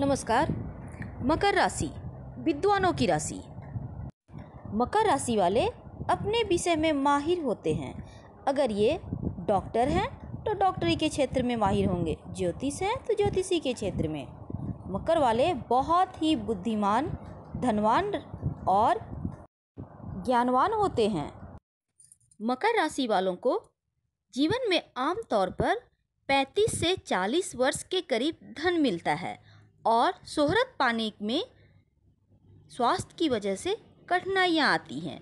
नमस्कार मकर राशि विद्वानों की राशि मकर राशि वाले अपने विषय में माहिर होते हैं अगर ये डॉक्टर हैं तो डॉक्टरी के क्षेत्र में माहिर होंगे ज्योतिष हैं तो ज्योतिषी के क्षेत्र में मकर वाले बहुत ही बुद्धिमान धनवान और ज्ञानवान होते हैं मकर राशि वालों को जीवन में आमतौर पर 35 से 40 वर्ष के करीब धन मिलता है और शोहरत पाने में स्वास्थ्य की वजह से कठिनाइयाँ आती हैं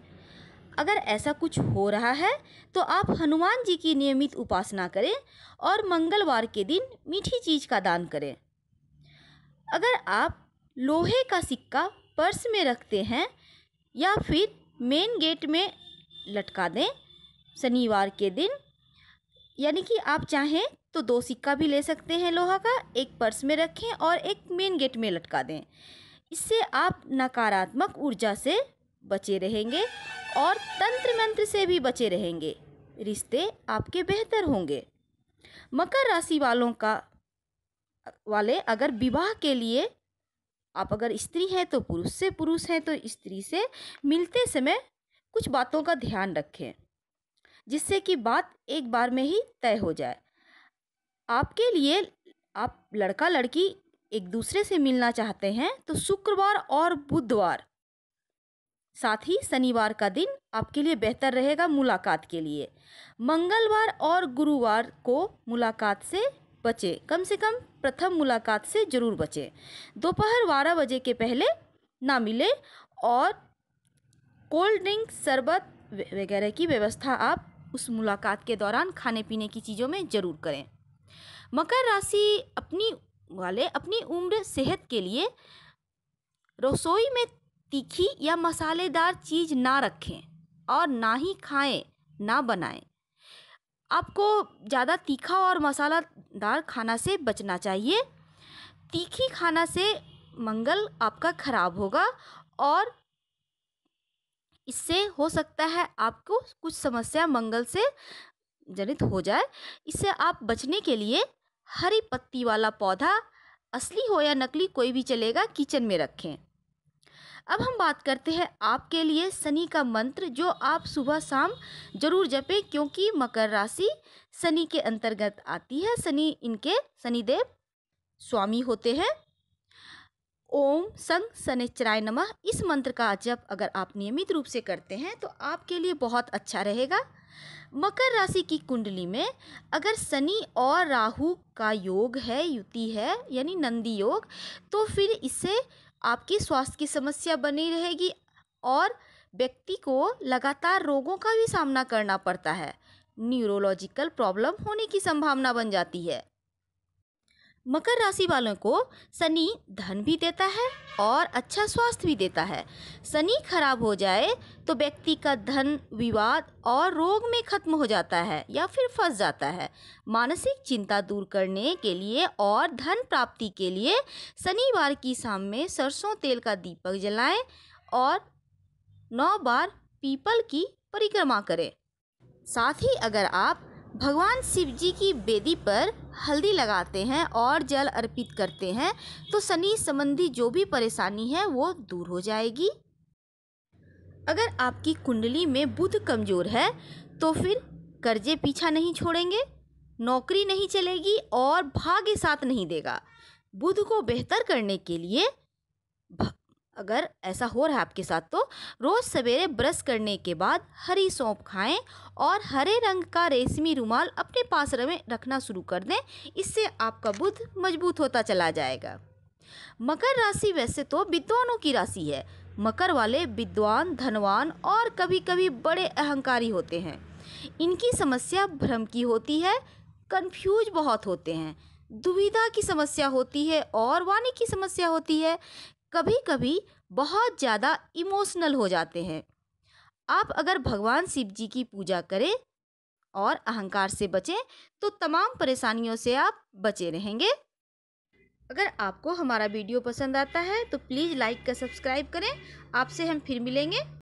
अगर ऐसा कुछ हो रहा है तो आप हनुमान जी की नियमित उपासना करें और मंगलवार के दिन मीठी चीज़ का दान करें अगर आप लोहे का सिक्का पर्स में रखते हैं या फिर मेन गेट में लटका दें शनिवार के दिन यानी कि आप चाहें तो दो सिक्का भी ले सकते हैं लोहा का एक पर्स में रखें और एक मेन गेट में लटका दें इससे आप नकारात्मक ऊर्जा से बचे रहेंगे और तंत्र मंत्र से भी बचे रहेंगे रिश्ते आपके बेहतर होंगे मकर राशि वालों का वाले अगर विवाह के लिए आप अगर स्त्री हैं तो पुरुष से पुरुष हैं तो स्त्री से मिलते समय कुछ बातों का ध्यान रखें जिससे कि बात एक बार में ही तय हो जाए आपके लिए आप लड़का लड़की एक दूसरे से मिलना चाहते हैं तो शुक्रवार और बुधवार साथ ही शनिवार का दिन आपके लिए बेहतर रहेगा मुलाकात के लिए मंगलवार और गुरुवार को मुलाकात से बचें कम से कम प्रथम मुलाकात से ज़रूर बचें दोपहर बारह बजे के पहले ना मिले और कोल्ड ड्रिंक शरबत वगैरह की व्यवस्था आप उस मुलाकात के दौरान खाने पीने की चीज़ों में ज़रूर करें मकर राशि अपनी वाले अपनी उम्र सेहत के लिए रसोई में तीखी या मसालेदार चीज़ ना रखें और ना ही खाएं ना बनाएं आपको ज़्यादा तीखा और मसालेदार खाना से बचना चाहिए तीखी खाना से मंगल आपका खराब होगा और इससे हो सकता है आपको कुछ समस्या मंगल से जनित हो जाए इससे आप बचने के लिए हरी पत्ती वाला पौधा असली हो या नकली कोई भी चलेगा किचन में रखें अब हम बात करते हैं आपके लिए शनि का मंत्र जो आप सुबह शाम जरूर जपें क्योंकि मकर राशि शनि के अंतर्गत आती है शनि इनके शनिदेव स्वामी होते हैं ओम संग शनिचराय नमः इस मंत्र का जप अगर आप नियमित रूप से करते हैं तो आपके लिए बहुत अच्छा रहेगा मकर राशि की कुंडली में अगर शनि और राहु का योग है युति है यानी नंदी योग तो फिर इससे आपकी स्वास्थ्य की समस्या बनी रहेगी और व्यक्ति को लगातार रोगों का भी सामना करना पड़ता है न्यूरोलॉजिकल प्रॉब्लम होने की संभावना बन जाती है मकर राशि वालों को शनि धन भी देता है और अच्छा स्वास्थ्य भी देता है शनि खराब हो जाए तो व्यक्ति का धन विवाद और रोग में खत्म हो जाता है या फिर फंस जाता है मानसिक चिंता दूर करने के लिए और धन प्राप्ति के लिए शनिवार की शाम में सरसों तेल का दीपक जलाएं और नौ बार पीपल की परिक्रमा करें साथ ही अगर आप भगवान शिव जी की वेदी पर हल्दी लगाते हैं और जल अर्पित करते हैं तो शनि संबंधी जो भी परेशानी है वो दूर हो जाएगी अगर आपकी कुंडली में बुध कमज़ोर है तो फिर कर्जे पीछा नहीं छोड़ेंगे नौकरी नहीं चलेगी और भाग्य साथ नहीं देगा बुध को बेहतर करने के लिए अगर ऐसा हो रहा है आपके साथ तो रोज़ सवेरे ब्रश करने के बाद हरी सौंप खाएं और हरे रंग का रेशमी रुमाल अपने पास रखना शुरू कर दें इससे आपका बुध मजबूत होता चला जाएगा मकर राशि वैसे तो विद्वानों की राशि है मकर वाले विद्वान धनवान और कभी कभी बड़े अहंकारी होते हैं इनकी समस्या भ्रम की होती है कंफ्यूज बहुत होते हैं दुविधा की समस्या होती है और वाणी की समस्या होती है कभी कभी बहुत ज़्यादा इमोशनल हो जाते हैं आप अगर भगवान शिव जी की पूजा करें और अहंकार से बचें तो तमाम परेशानियों से आप बचे रहेंगे अगर आपको हमारा वीडियो पसंद आता है तो प्लीज़ लाइक का सब्सक्राइब करें आपसे हम फिर मिलेंगे